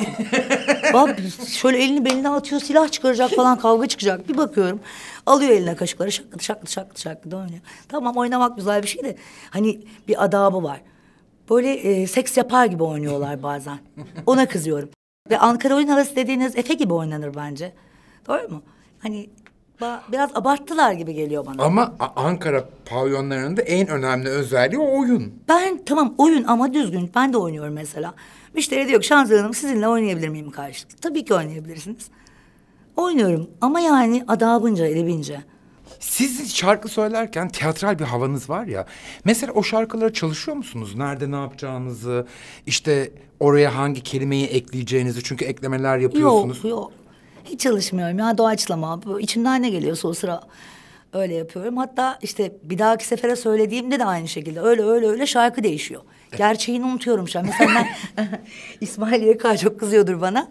Bak şöyle elini beline atıyor silah çıkaracak falan kavga çıkacak. Bir bakıyorum alıyor eline kaşıkları şaklı, şaklı, şaklı, şaklı da oynuyor. Tamam oynamak güzel bir şey de hani bir adabı var. Böyle e, seks yapar gibi oynuyorlar bazen. Ona kızıyorum. Ve Ankara oyun havası dediğiniz Efe gibi oynanır bence. Doğru mu? Hani biraz abarttılar gibi geliyor bana. Ama Ankara pavyonlarında en önemli özelliği oyun. Ben tamam oyun ama düzgün. Ben de oynuyorum mesela. Müşteri diyor ki Şanzı Hanım sizinle oynayabilir miyim karşılıklı? Tabii ki oynayabilirsiniz. Oynuyorum ama yani adabınca, edebince. Siz şarkı söylerken tiyatral bir havanız var ya. Mesela o şarkılara çalışıyor musunuz? Nerede ne yapacağınızı, işte oraya hangi kelimeyi ekleyeceğinizi çünkü eklemeler yapıyorsunuz. Yok, yok. Hiç çalışmıyorum ya doğaçlama. İçimden ne geliyorsa o sıra öyle yapıyorum. Hatta işte bir dahaki sefere söylediğimde de aynı şekilde öyle öyle öyle şarkı değişiyor. Gerçeğini unutuyorum şu an. Mesela ben İsmail Yeka çok kızıyordur bana.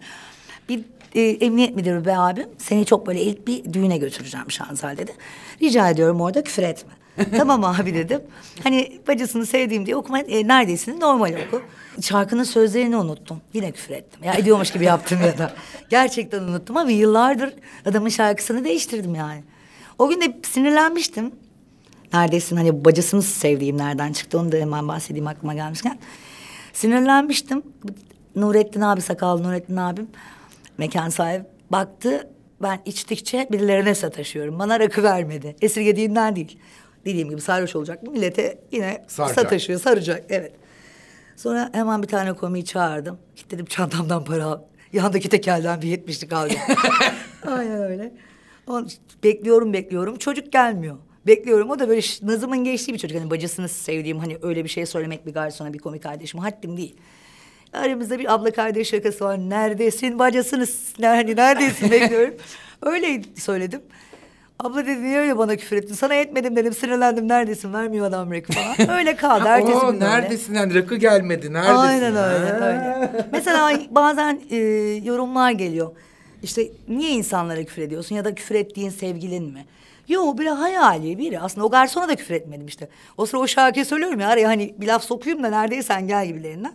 Bir e, emniyet müdürü be abim seni çok böyle ilk bir düğüne götüreceğim Şanzal dedi. Rica ediyorum orada küfür etme. tamam abi dedim. Hani bacısını sevdiğim diye okuma e, neredeyse normal oku. Şarkının sözlerini unuttum. Yine küfür ettim. Ya ediyormuş gibi yaptım ya da. Gerçekten unuttum ama yıllardır adamın şarkısını değiştirdim yani. O gün de sinirlenmiştim. Neredeyse hani bacısını sevdiğim nereden çıktı onu da hemen bahsedeyim aklıma gelmişken. Sinirlenmiştim. Nurettin abi sakallı Nurettin abim mekan sahibi baktı ben içtikçe birilerine sataşıyorum. Bana rakı vermedi. Esirgediğinden değil. Dediğim gibi sarhoş olacak. Millete yine saracak. taşıyor saracak. Evet. Sonra hemen bir tane komiği çağırdım. Git dedim çantamdan para al. Yandaki tekelden bir yetmişlik aldım. Aynen öyle. Onun, bekliyorum bekliyorum. Çocuk gelmiyor. Bekliyorum. O da böyle nazımın geçtiği bir çocuk. Hani bacısını sevdiğim hani öyle bir şey söylemek bir garsona bir komik kardeşim. Haddim değil. Aramızda bir abla kardeş şakası var. Neredesin bacısınız Hani neredesin bekliyorum. öyle söyledim. Abla dedi niye öyle bana küfür ettin? Sana etmedim dedim sinirlendim neredesin vermiyor adam rakı falan. Öyle kaldı ertesi Oo, gün Neredesin yani rakı gelmedi neredesin? Aynen öyle öyle. Mesela bazen e, yorumlar geliyor. İşte niye insanlara küfür ediyorsun ya da küfür ettiğin sevgilin mi? Yo biri hayali biri. Aslında o garsona da küfür etmedim işte. O sıra o şarkıyı söylüyorum ya araya hani bir laf sokayım da neredeysen gel gibilerinden.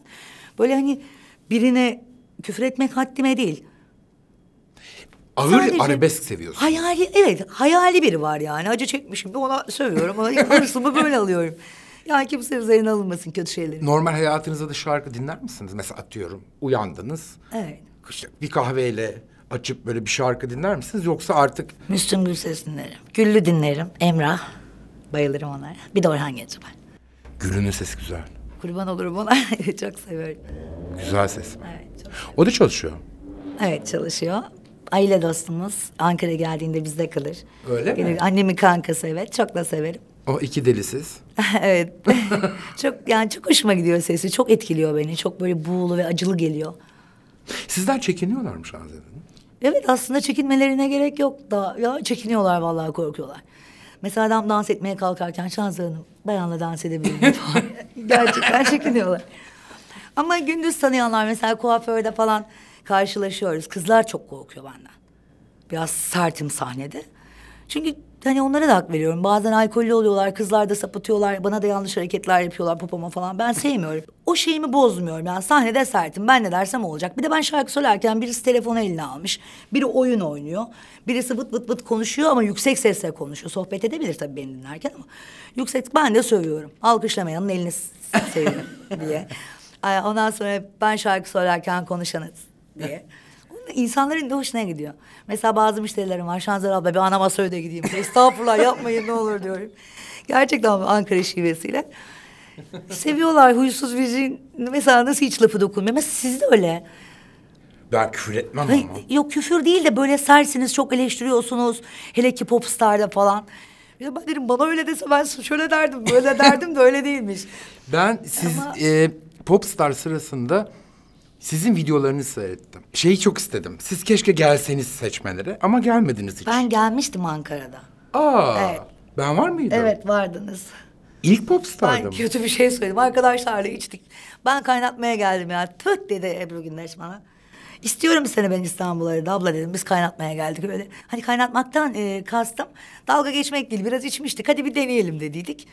Böyle hani birine küfür etmek haddime değil. Ağır Sadece arabesk seviyorsun. Hayali evet hayali biri var yani acı çekmişim de ona sövüyorum ona hırsımı böyle alıyorum. Yani kimse üzerine alınmasın kötü şeyleri. Normal hayatınızda da şarkı dinler misiniz? Mesela atıyorum uyandınız. Evet. İşte bir kahveyle açıp böyle bir şarkı dinler misiniz? Yoksa artık... Müslüm Gülses dinlerim. Güllü dinlerim. Emrah. Bayılırım ona. Bir de Orhan Gencebay. Güllü'nün sesi güzel. Kurban olurum ona. çok severim. Güzel ses. Evet. Çok O da çalışıyor. Evet çalışıyor aile dostumuz. Ankara geldiğinde bizde kalır. Öyle Gelir. mi? Annemin kankası evet. Çok da severim. O iki delisiz. evet. çok yani çok hoşuma gidiyor sesi. Çok etkiliyor beni. Çok böyle buğulu ve acılı geliyor. Sizden çekiniyorlar mı Şahzade Evet aslında çekinmelerine gerek yok da ya çekiniyorlar vallahi korkuyorlar. Mesela adam dans etmeye kalkarken Şahzade Hanım bayanla dans edebilir mi falan. Gerçekten çekiniyorlar. Ama gündüz tanıyanlar mesela kuaförde falan karşılaşıyoruz. Kızlar çok korkuyor benden. Biraz sertim sahnede. Çünkü hani onlara da hak veriyorum. Bazen alkollü oluyorlar, kızlar da sapıtıyorlar, bana da yanlış hareketler yapıyorlar popoma falan. Ben sevmiyorum. o şeyimi bozmuyorum yani sahnede sertim. Ben ne dersem olacak. Bir de ben şarkı söylerken birisi telefonu eline almış. Biri oyun oynuyor. Birisi vıt vıt vıt konuşuyor ama yüksek sesle konuşuyor. Sohbet edebilir tabii beni dinlerken ama. Yüksek ben de sövüyorum. Alkışlamayanın elini seviyorum diye. Ondan sonra ben şarkı söylerken konuşanız diye. İnsanların da hoşuna gidiyor. Mesela bazı müşterilerim var. Şanzer abla bir anama söyle gideyim. Estağfurullah yapmayın ne olur diyorum. Gerçekten Ankara şivesiyle. Seviyorlar huysuz bizim. Mesela nasıl hiç lafı dokunmuyor. Mesela siz de öyle. Ben küfür etmem ama. Yok küfür değil de böyle sersiniz çok eleştiriyorsunuz. Hele ki popstarda falan. Ya ben derim bana öyle dese ben şöyle derdim böyle derdim de öyle değilmiş. Ben siz ama... e, popstar sırasında sizin videolarınızı seyrettim. Şeyi çok istedim. Siz keşke gelseniz seçmelere ama gelmediniz hiç. Ben gelmiştim Ankara'da. Aa. Evet. Ben var mıydım? Evet vardınız. İlk popstardım. Ben kötü bir şey söyledim. Arkadaşlarla içtik. Ben kaynatmaya geldim ya. Tık dedi Ebru Gündeş bana. İstiyorum seni ben İstanbul'a dedi. Abla dedim biz kaynatmaya geldik öyle. Hani kaynatmaktan e, kastım dalga geçmek değil. Biraz içmiştik. Hadi bir deneyelim dediydik.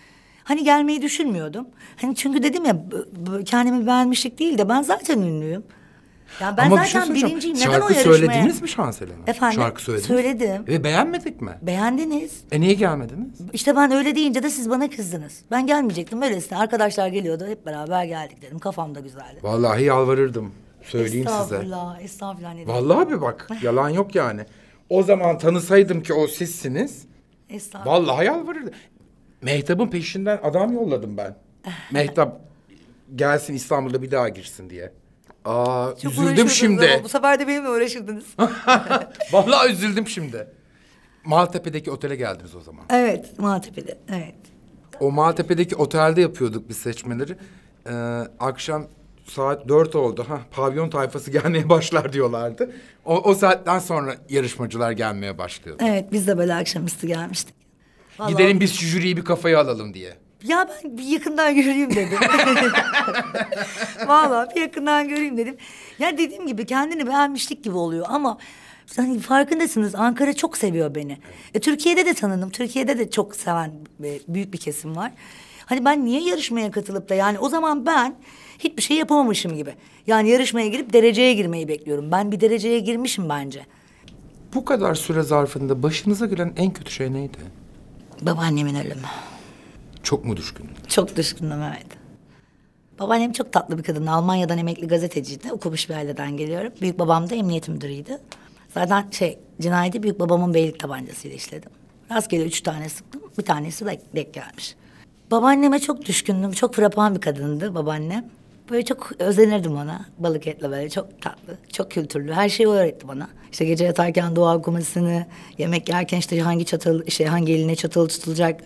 Hani gelmeyi düşünmüyordum. Hani çünkü dedim ya kendimi beğenmişlik değil de ben zaten ünlüyüm. Ya ben Ama zaten bir şey birinciyim. Neden şarkı o yarışmaya? söylediniz mi Şanselen'e? Efendim? Şarkı söylediniz. Söyledim. Ve beğenmedik mi? Beğendiniz. E niye gelmediniz? İşte ben öyle deyince de siz bana kızdınız. Ben gelmeyecektim öylesine. Arkadaşlar geliyordu hep beraber geldik dedim. Kafamda güzeldi. Vallahi yalvarırdım. Söyleyeyim estağfurullah, size. Estağfurullah, estağfurullah. Ne Vallahi abi bak yalan yok yani. O zaman tanısaydım ki o sizsiniz. Estağfurullah. Vallahi yalvarırdım. Mehtap'ın peşinden adam yolladım ben. Mehtap gelsin İstanbul'da bir daha girsin diye. Aa Çok üzüldüm şimdi. bu sefer de benimle uğraşırdınız. Vallahi üzüldüm şimdi. Maltepe'deki otele geldiniz o zaman. Evet, Maltepe'de. Evet. O Maltepe'deki otelde yapıyorduk biz seçmeleri. Ee, akşam saat dört oldu. Ha, pavyon tayfası gelmeye başlar diyorlardı. O, o saatten sonra yarışmacılar gelmeye başlıyordu. Evet, biz de böyle akşamüstü gelmiştik. Vallahi Gidelim biz şu jüriyi bir kafayı alalım diye. Ya ben bir yakından göreyim dedim. Vallahi bir yakından göreyim dedim. Ya dediğim gibi kendini beğenmişlik gibi oluyor ama hani farkındasınız Ankara çok seviyor beni. E, Türkiye'de de tanındım. Türkiye'de de çok seven büyük bir kesim var. Hani ben niye yarışmaya katılıp da yani o zaman ben hiçbir şey yapamamışım gibi. Yani yarışmaya girip dereceye girmeyi bekliyorum. Ben bir dereceye girmişim bence. Bu kadar süre zarfında başınıza gelen en kötü şey neydi? Babaannemin ölümü. Çok mu düşkündün? Çok düşkündüm evet. Babaannem çok tatlı bir kadın. Almanya'dan emekli gazeteciydi. Okumuş bir aileden geliyorum. Büyük babam da emniyet müdürüydü. Zaten şey cinayeti büyük babamın beylik tabancasıyla işledim. Rastgele üç tane sıktım. Bir tanesi de denk gelmiş. Babaanneme çok düşkündüm. Çok frapan bir kadındı babaannem. Böyle çok özenirdim ona. Balık etle böyle çok tatlı, çok kültürlü. Her şeyi öğretti bana. İşte gece yatarken dua okumasını, yemek yerken işte hangi çatal, şey hangi eline çatal tutulacak.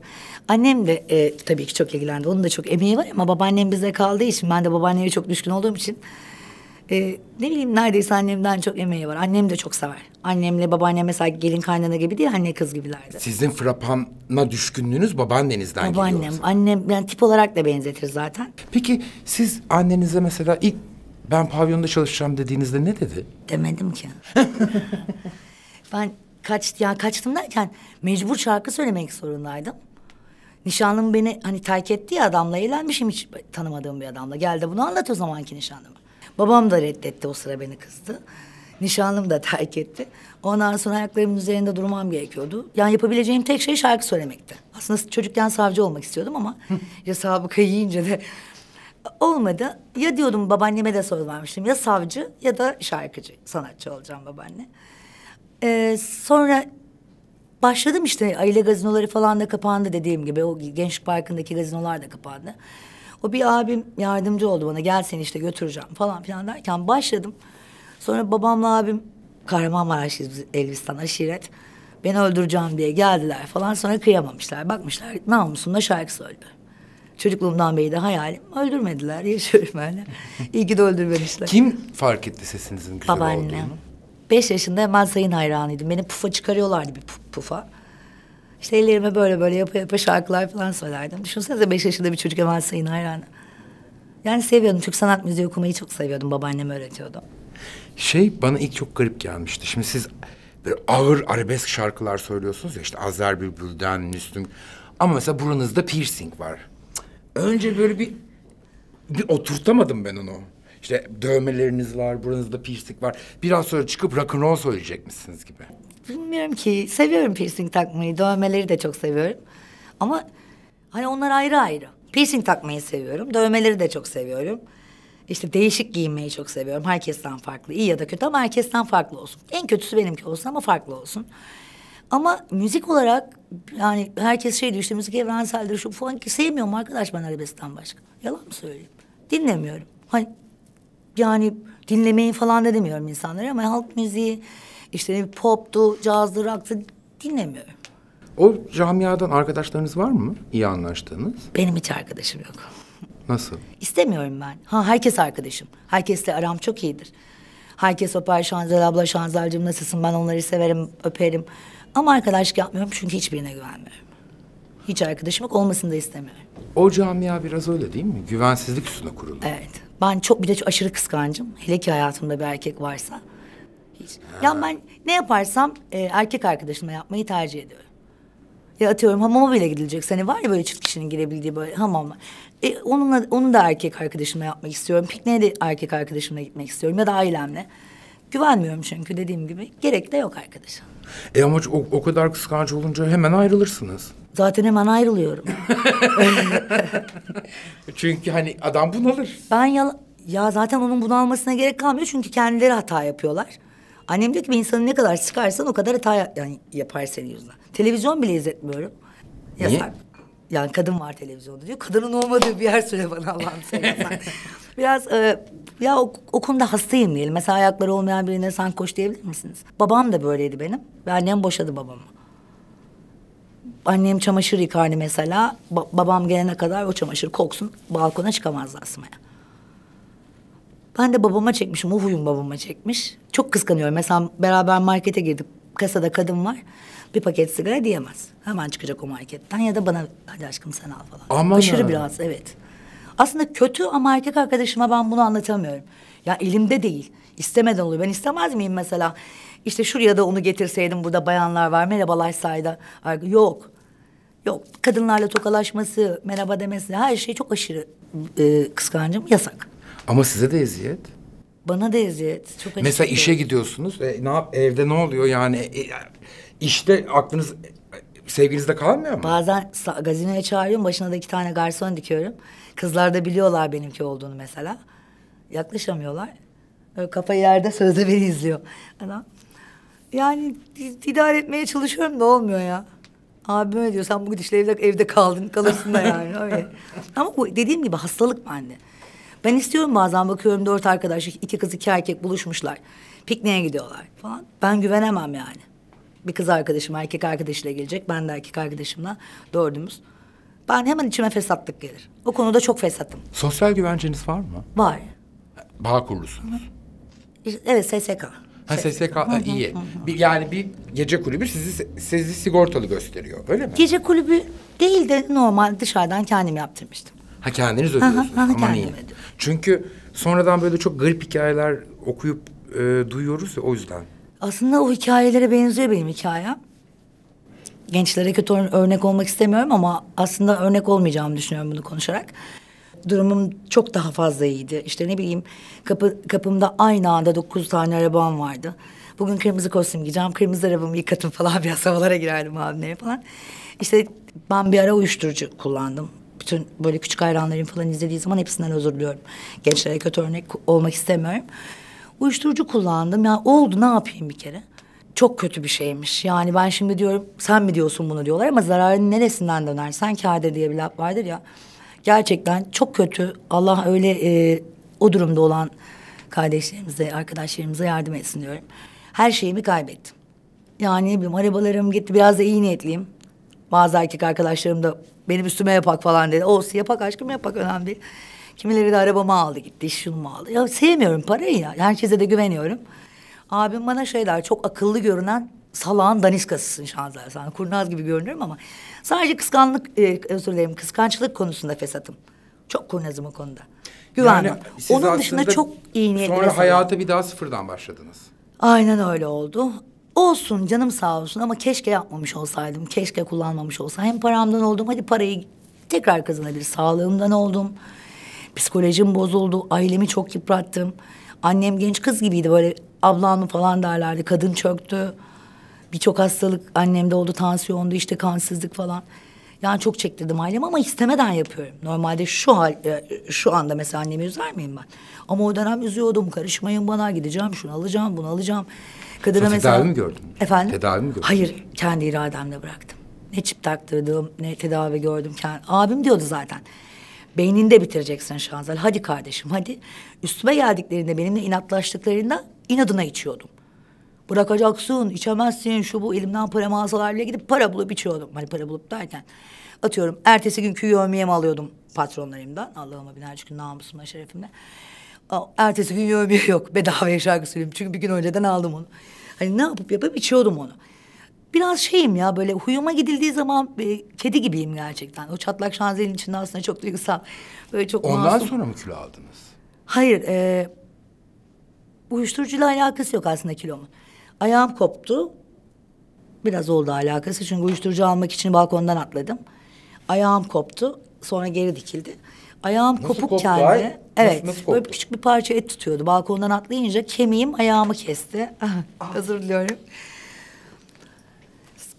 Annem de e, tabii ki çok ilgilendi. Onun da çok emeği var ama babaannem bize kaldığı için ben de babaanneye çok düşkün olduğum için ee, ne bileyim neredeyse annemden çok emeği var. Annem de çok sever. Annemle babaannem mesela gelin kaynana gibi değil anne kız gibilerdi. Sizin frapana düşkünlüğünüz babaannenizden geliyor. Babaannem, annem yani tip olarak da benzetir zaten. Peki siz annenize mesela ilk ben pavyonda çalışacağım dediğinizde ne dedi? Demedim ki. ben kaç ya kaçtım derken mecbur şarkı söylemek zorundaydım. Nişanlım beni hani terk etti ya adamla eğlenmişim hiç tanımadığım bir adamla. Geldi bunu anlat o zamanki nişanlıma. Babam da reddetti o sıra beni kızdı. Nişanlım da terk etti. Ondan sonra ayaklarımın üzerinde durmam gerekiyordu. Yani yapabileceğim tek şey şarkı söylemekti. Aslında çocukken savcı olmak istiyordum ama ya sabıka yiyince de olmadı. Ya diyordum babaanneme de söz vermiştim ya savcı ya da şarkıcı, sanatçı olacağım babaanne. Ee, sonra başladım işte aile gazinoları falan da kapandı dediğim gibi. O Gençlik Parkı'ndaki gazinolar da kapandı. O bir abim yardımcı oldu bana gel seni işte götüreceğim falan filan derken başladım. Sonra babamla abim Kahramanmaraş Elbistan aşiret. Beni öldüreceğim diye geldiler falan sonra kıyamamışlar. Bakmışlar da şarkı söyledi. Çocukluğumdan beri de hayalim öldürmediler yaşıyorum öyle. İyi ki de öldürmemişler. Kim fark etti sesinizin güzel Babaannem. olduğunu? Beş yaşında hemen sayın hayranıydım. Beni pufa çıkarıyorlardı bir pufa. İşte ellerime böyle böyle yapa yapa şarkılar falan söylerdim. Düşünsenize beş yaşında bir çocuk Emel Sayın hayranı. Yani seviyordum. Türk sanat müziği okumayı çok seviyordum. Babaannem öğretiyordu. Şey bana ilk çok garip gelmişti. Şimdi siz böyle ağır arabesk şarkılar söylüyorsunuz ya işte Azer Bülbül'den, Müslüm. Ama mesela buranızda piercing var. Önce böyle bir bir oturtamadım ben onu. İşte dövmeleriniz var, buranızda piercing var. Biraz sonra çıkıp rock'n'roll söyleyecek misiniz gibi bilmiyorum ki. Seviyorum piercing takmayı. Dövmeleri de çok seviyorum. Ama hani onlar ayrı ayrı. Piercing takmayı seviyorum. Dövmeleri de çok seviyorum. İşte değişik giyinmeyi çok seviyorum. Herkesten farklı. İyi ya da kötü ama herkesten farklı olsun. En kötüsü benimki olsun ama farklı olsun. Ama müzik olarak yani herkes şey diyor işte müzik evrenseldir şu falan ki sevmiyorum arkadaş ben arabeskten başka. Yalan mı söyleyeyim? Dinlemiyorum. Hani yani dinlemeyi falan da demiyorum insanlara ama halk müziği işte işte poptu, cazdı, rock'tı dinlemiyorum. O camiadan arkadaşlarınız var mı? İyi anlaştığınız? Benim hiç arkadaşım yok. Nasıl? İstemiyorum ben. Ha herkes arkadaşım. Herkesle aram çok iyidir. Herkes öper Şanzel abla, Şanzelcim nasılsın? Ben onları severim, öperim. Ama arkadaşlık yapmıyorum çünkü hiçbirine güvenmiyorum. Hiç arkadaşım yok, olmasını da istemiyorum. O camia biraz öyle değil mi? Güvensizlik üstüne kurulu. Evet. Ben çok bir de çok aşırı kıskancım. Hele ki hayatımda bir erkek varsa. Hiç. Ha. Yani ben ne yaparsam e, erkek arkadaşımla yapmayı tercih ediyorum. Ya atıyorum hamama bile gidilecek. Seni hani var ya böyle çift kişinin girebildiği böyle hamama. E, onunla, onu da erkek arkadaşımla yapmak istiyorum. Pikniğe de erkek arkadaşımla gitmek istiyorum ya da ailemle. Güvenmiyorum çünkü dediğim gibi. Gerek de yok arkadaşım. E ama o, o kadar kıskanç olunca hemen ayrılırsınız. Zaten hemen ayrılıyorum. çünkü hani adam bunalır. Ben yala... Ya zaten onun bunalmasına gerek kalmıyor çünkü kendileri hata yapıyorlar. Annem diyor ki bir insanı ne kadar sıkarsan o kadar hata yani yapar senin yüzünden. Televizyon bile izletmiyorum. Niye? Yani kadın var televizyonda diyor. Kadının olmadığı bir yer söyle bana Allah'ım seversen. Biraz e, ya o, o konuda hastayım diyelim. Mesela ayakları olmayan birine sen koş diyebilir misiniz? Babam da böyleydi benim. Ve annem boşadı babamı. Annem çamaşır yıkardı mesela. Ba babam gelene kadar o çamaşır koksun. Balkona çıkamazdı asmaya. Ben de babama çekmişim. O huyum babama çekmiş. Çok kıskanıyorum. Mesela beraber markete girdik. Kasada kadın var. Bir paket sigara diyemez. Hemen çıkacak o marketten ya da bana hadi aşkım sen al falan. Aman Aşırı ha. biraz evet. Aslında kötü ama erkek arkadaşıma ben bunu anlatamıyorum. Ya elimde değil. İstemeden oluyor. Ben istemez miyim mesela? İşte şuraya da onu getirseydim burada bayanlar var. Merhabalar sayda. Yok. Yok. Kadınlarla tokalaşması, merhaba demesi her şey çok aşırı e, kıskancım yasak. Ama size de eziyet. Bana da eziyet. Çok acı Mesela işe gidiyorsunuz. E, ne yap, evde ne oluyor yani? E, e işte aklınız sevginizde kalmıyor mu? Bazen sa- gazinoya çağırıyorum. Başına da iki tane garson dikiyorum. Kızlar da biliyorlar benimki olduğunu mesela. Yaklaşamıyorlar. Böyle kafayı yerde sözde beni izliyor. Adam. Yani idare etmeye çalışıyorum da olmuyor ya. Abim Abime diyor sen bugün işte evde, evde kaldın kalırsın da yani öyle. Ama bu dediğim gibi hastalık bende. Ben istiyorum bazen bakıyorum dört arkadaş, iki kız iki erkek buluşmuşlar. Pikniğe gidiyorlar falan. Ben güvenemem yani. Bir kız arkadaşım erkek arkadaşıyla gelecek. Ben de erkek arkadaşımla dördümüz. Ben hemen içime fesatlık gelir. O konuda çok fesatım. Sosyal güvenceniz var mı? Var. Bağ kurulusunuz. Evet SSK. Ha SSK ha, iyi. Bir, yani bir gece kulübü sizi sizi sigortalı gösteriyor öyle mi? Gece kulübü değil de normal dışarıdan kendim yaptırmıştım. Ha kendiniz ödüyorsunuz. Aman iyi. Çünkü sonradan böyle çok garip hikayeler okuyup e, duyuyoruz ya o yüzden. Aslında o hikayelere benziyor benim hikayem. Gençlere kötü örnek olmak istemiyorum ama aslında örnek olmayacağımı düşünüyorum bunu konuşarak. Durumum çok daha fazla iyiydi. İşte ne bileyim kapı, kapımda aynı anda dokuz tane arabam vardı. Bugün kırmızı kostüm giyeceğim, kırmızı arabamı yıkatın falan biraz havalara girerdim abimlere falan. İşte ben bir ara uyuşturucu kullandım bütün böyle küçük hayranlarım falan izlediği zaman hepsinden özür diliyorum. Gençlere kötü örnek olmak istemiyorum. Uyuşturucu kullandım. Ya oldu ne yapayım bir kere? Çok kötü bir şeymiş. Yani ben şimdi diyorum sen mi diyorsun bunu diyorlar ama zararın neresinden döner sen kâde diye bir laf vardır ya. Gerçekten çok kötü. Allah öyle e, o durumda olan kardeşlerimize, arkadaşlarımıza yardım etsin diyorum. Her şeyimi kaybettim. Yani ne bileyim arabalarım gitti biraz da iyi niyetliyim. Bazı erkek arkadaşlarım da benim üstüme yapak falan dedi. Olsun yapak aşkım yapak önemli değil. Kimileri de arabamı aldı gitti, şunu mu aldı. Ya sevmiyorum parayı ya. Herkese de güveniyorum. Abim bana şey der, çok akıllı görünen salağın daniskasısın şanslar sana. Kurnaz gibi görünüyorum ama sadece kıskançlık e, özür dilerim, kıskançlık konusunda fesatım. Çok kurnazım o konuda. Güvenmem. Yani Onun dışında çok iyi niyetli. Sonra hayata bir daha sıfırdan başladınız. Aynen öyle oldu. Olsun canım sağ olsun ama keşke yapmamış olsaydım. Keşke kullanmamış olsaydım Hem paramdan oldum hadi parayı tekrar kazanabilir. Sağlığımdan oldum. Psikolojim bozuldu. Ailemi çok yıprattım. Annem genç kız gibiydi böyle ablamı falan derlerdi. Kadın çöktü. Birçok hastalık annemde oldu. Tansiyondu işte kansızlık falan. Yani çok çektirdim ailemi ama istemeden yapıyorum. Normalde şu hal, e, şu anda mesela annemi üzer miyim ben? Ama o dönem üzüyordum. Karışmayın bana gideceğim şunu alacağım bunu alacağım. Kadına Sen mesela... Tedavi mi gördün? Efendim? Tedavi mi gördün? Hayır, kendi irademle bıraktım. Ne çip taktırdım, ne tedavi gördüm. Kendi... Abim diyordu zaten. Beyninde bitireceksin Şanzal. Hadi kardeşim, hadi. Üstüme geldiklerinde, benimle inatlaştıklarında inadına içiyordum. Bırakacaksın, içemezsin, şu bu elimden para bile gidip para bulup içiyordum. Hani para bulup derken. Atıyorum, ertesi gün günkü yövmiyemi alıyordum patronlarımdan. Allah'ıma binlerce gün namusumla, şerefimle. Ertesi gün yövmiye yok. Bedavaya şarkı söyleyeyim. Çünkü bir gün önceden aldım onu. Hani ne yapıp yapıp içiyordum onu. Biraz şeyim ya böyle huyuma gidildiği zaman e, kedi gibiyim gerçekten. O çatlak şanzelin içinde aslında çok duygusal. Böyle çok Ondan masum. sonra mı kilo aldınız? Hayır. E, uyuşturucuyla alakası yok aslında kilomun. Ayağım koptu. Biraz oldu alakası çünkü uyuşturucu almak için balkondan atladım. Ayağım koptu. Sonra geri dikildi. Ayağım nasıl kopuk koptu geldi. Evet. Nasıl, nasıl Böyle küçük bir parça et tutuyordu. Balkondan atlayınca kemiğim ayağımı kesti. Hazır ah, ah. diliyorum.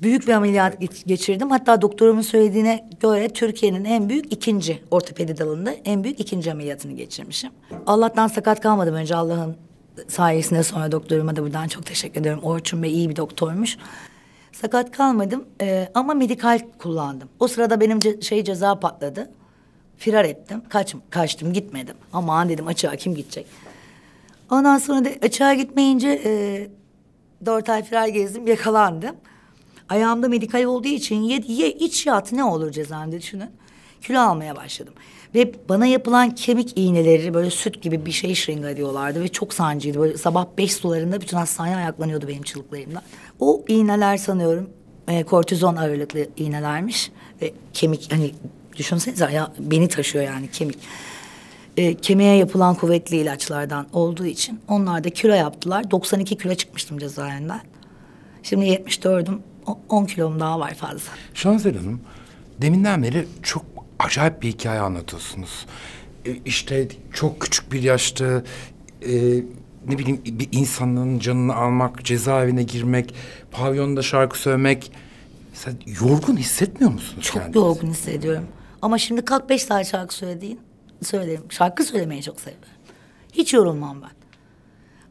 Büyük bir ameliyat geçirdim. Hatta doktorumun söylediğine göre Türkiye'nin en büyük ikinci ortopedi dalında en büyük ikinci ameliyatını geçirmişim. Allah'tan sakat kalmadım önce Allah'ın sayesinde sonra doktoruma da buradan çok teşekkür ediyorum. Orçun Bey iyi bir doktormuş. Sakat kalmadım e, ama medikal kullandım. O sırada benim ce şey ceza patladı. Firar ettim. Kaç, kaçtım gitmedim. Aman dedim açığa kim gidecek? Ondan sonra da açığa gitmeyince e, dört ay firar gezdim yakalandım. Ayağımda medikal olduğu için ye, ye iç yat ne olur cezamda düşünün. Kilo almaya başladım. Ve bana yapılan kemik iğneleri böyle süt gibi bir şey şırınga diyorlardı ve çok sancıydı. Böyle sabah beş sularında bütün hastaneye ayaklanıyordu benim çığlıklarımdan. O iğneler sanıyorum e, kortizon ağırlıklı iğnelermiş. Ve kemik hani Düşünsenize ya beni taşıyor yani kemik. E, kemiğe yapılan kuvvetli ilaçlardan olduğu için onlar da kilo yaptılar. 92 kilo çıkmıştım cezaevinden. Şimdi 74'üm. 10 kilom daha var fazla. Şansel Hanım, deminden beri çok acayip bir hikaye anlatıyorsunuz. E, işte çok küçük bir yaşta e, ne bileyim bir insanın canını almak, cezaevine girmek, pavyonda şarkı söylemek. Sen yorgun hissetmiyor musunuz Çok kendinizi? yorgun hissediyorum. Ama şimdi kalk beş tane şarkı söylediğin söylerim. Şarkı söylemeyi çok seviyorum Hiç yorulmam ben.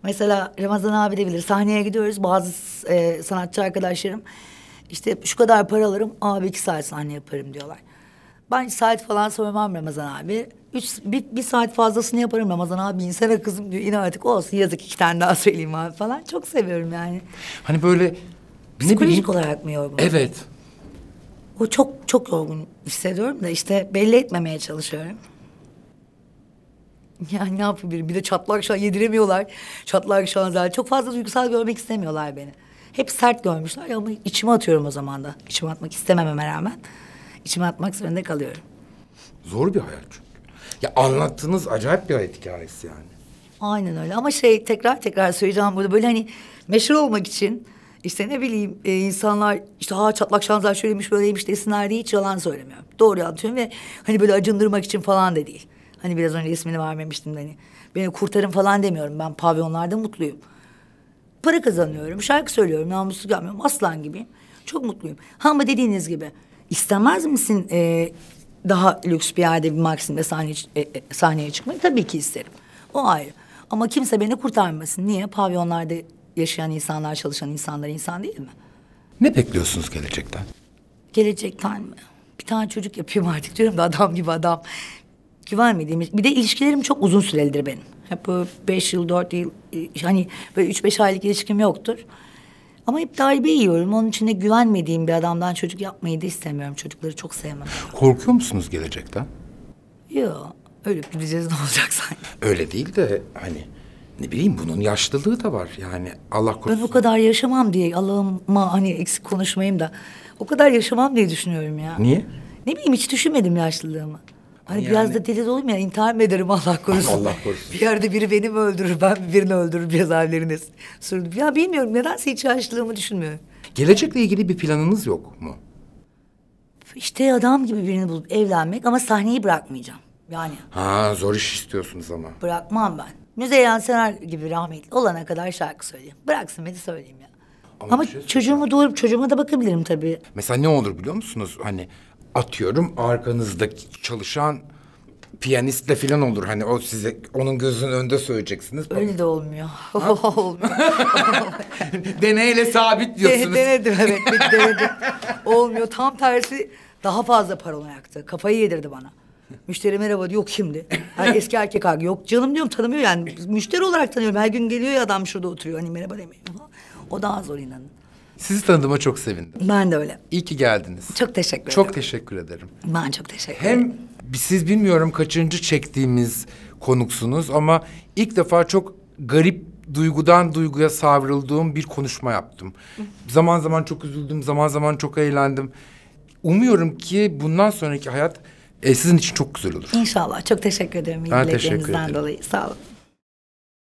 Mesela Ramazan abi de bilir. Sahneye gidiyoruz bazı e, sanatçı arkadaşlarım. işte şu kadar para alırım abi iki saat sahne yaparım diyorlar. Ben saat falan sormam Ramazan abi. Üç, bir, bir saat fazlasını yaparım Ramazan abi insana kızım diyor. yine artık olsun yazık iki tane daha söyleyeyim abi falan. Çok seviyorum yani. Hani böyle... Psikolojik ne bileyim, olarak mı yorgun? Evet. O çok çok yorgun hissediyorum da işte belli etmemeye çalışıyorum. Ya ne yapabilirim? Bir de çatlak şu an yediremiyorlar. Çatlak şu an zaten. Çok fazla duygusal görmek istemiyorlar beni. Hep sert görmüşler ama içime atıyorum o zaman da. İçime atmak istemememe rağmen. içime atmak zorunda kalıyorum. Zor bir hayat çünkü. Ya anlattığınız acayip bir hayat hikayesi yani. Aynen öyle ama şey tekrar tekrar söyleyeceğim burada böyle hani meşhur olmak için işte ne bileyim e, insanlar işte ha çatlak şanslar şöyleymiş böyleymiş desinler diye hiç yalan söylemiyorum. Doğru anlatıyorum ve hani böyle acındırmak için falan da değil. Hani biraz önce ismini vermemiştim hani. Beni kurtarın falan demiyorum ben pavyonlarda mutluyum. Para kazanıyorum, şarkı söylüyorum, namussuz gelmiyorum aslan gibiyim. Çok mutluyum. Ha ama dediğiniz gibi istemez misin e, daha lüks bir yerde bir Maxim'de sahne, e, e, sahneye çıkmayı? Tabii ki isterim. O ayrı. Ama kimse beni kurtarmasın. Niye? Pavyonlarda yaşayan insanlar, çalışan insanlar insan değil mi? Ne bekliyorsunuz gelecekten? Gelecekten mi? Bir tane çocuk yapıyorum artık diyorum da adam gibi adam. Güvenmediğim. Bir de ilişkilerim çok uzun süredir benim. Hep böyle beş yıl, dört yıl, e, hani böyle üç beş aylık ilişkim yoktur. Ama hep darbe yiyorum. Onun için de güvenmediğim bir adamdan çocuk yapmayı da istemiyorum. Çocukları çok sevmem. Korkuyor musunuz gelecekten? Yok. Öyle bileceğiz ne olacak sanki. Öyle değil de hani ne bileyim bunun yaşlılığı da var yani Allah korusun. Ben bu kadar yaşamam diye Allah'ıma hani eksik konuşmayayım da o kadar yaşamam diye düşünüyorum ya. Niye? Ne bileyim hiç düşünmedim yaşlılığımı. Hani yani... biraz da deli olayım ya intihar mı ederim Allah korusun. Allah korusun. Bir yerde biri beni mi öldürür ben birini öldürür cezaevlerine sürdüm. Ya bilmiyorum nedense hiç yaşlılığımı düşünmüyorum. Gelecekle ilgili bir planınız yok mu? İşte adam gibi birini bulup evlenmek ama sahneyi bırakmayacağım. Yani. Ha zor iş istiyorsunuz ama. Bırakmam ben. Müzeyyen Senar gibi rahmetli olana kadar şarkı söyleyeyim. Bıraksın beni söyleyeyim ya. Ama, Ama şey çocuğumu doğurup çocuğuma da bakabilirim tabii. Mesela ne olur biliyor musunuz? Hani atıyorum arkanızdaki çalışan piyanistle falan olur. Hani o size onun gözünün önünde söyleyeceksiniz. Öyle de olmuyor. olmuyor. Deneyle sabit diyorsunuz. denedim evet denedim. olmuyor. Tam tersi daha fazla paranoyaktı. Kafayı yedirdi bana. Müşteri merhaba diyor kimdi? Hani eski erkek abi yok canım diyorum tanımıyor yani. Müşteri olarak tanıyorum. Her gün geliyor ya adam şurada oturuyor hani merhaba demiyor. O daha zor inanın. Sizi tanıdığıma çok sevindim. Ben de öyle. İyi ki geldiniz. Çok teşekkür çok ederim. Çok teşekkür ederim. Ben çok teşekkür Hem ederim. Hem siz bilmiyorum kaçıncı çektiğimiz konuksunuz ama ilk defa çok garip duygudan duyguya savrulduğum bir konuşma yaptım. zaman zaman çok üzüldüm, zaman zaman çok eğlendim. Umuyorum ki bundan sonraki hayat e, sizin için çok güzel olur. İnşallah. Çok teşekkür ederim. Ben teşekkür ederim. dolayı. Sağ olun.